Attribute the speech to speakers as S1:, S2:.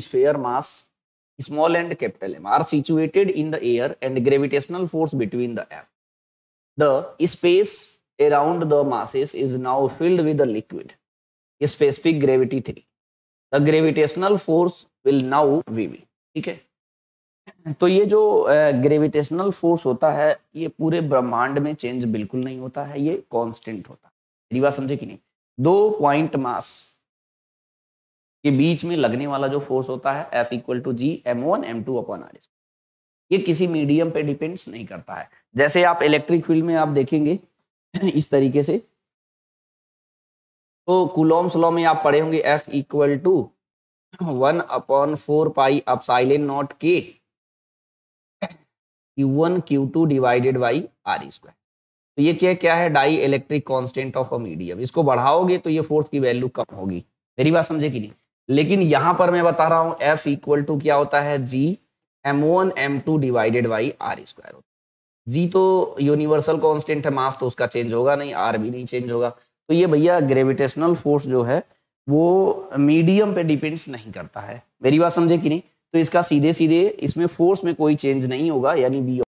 S1: sphere mass small and capital M are situated in the air and gravitational force between the air. The space around the masses is now filled with the liquid. Specific gravity 3. The gravitational force will now vv. ठीक है तो ये जो gravitational force होता है ये पूरे ब्रह्मांड में चेंज बिल्कुल नहीं होता है ये कांस्टेंट होता है समझे कि नहीं दो पॉइंट मास के बीच में लगने वाला जो फोर्स होता है F equal to G M one M two upon R ये किसी मीडियम पे डिपेंड्स नहीं करता है जैसे आप इलेक्ट्रिक फील्ड में आप देखेंगे इस तरीके से तो कुलोम स्लो में आप पढ़े होंगे F equal to one upon four pi epsilon naught के Q one Q two divided by R square तो ये क्या क्या है dielectric constant of a medium इसको बढ़ाओगे तो ये फोर्स की वैल्यू कम होगी मेरी बात समझे कि नहीं लेकिन यहां पर मैं बता रहा हूं एफ इक्वल टू क्या होता है G M one M two divided by R square होता है जी तो यूनिवर्सल कॉन्स्टेंट है मास तो उसका चेंज होगा नहीं आर भी नहीं चेंज होगा तो ये भैया ग्रेविटेशनल फोर्स जो है वो मीडियम पे डिपेंड्स नहीं करता है मेरी बात समझे कि नहीं तो इसका सीधे सीधे इसमें फोर्स में कोई चेंज नहीं होगा यानी बी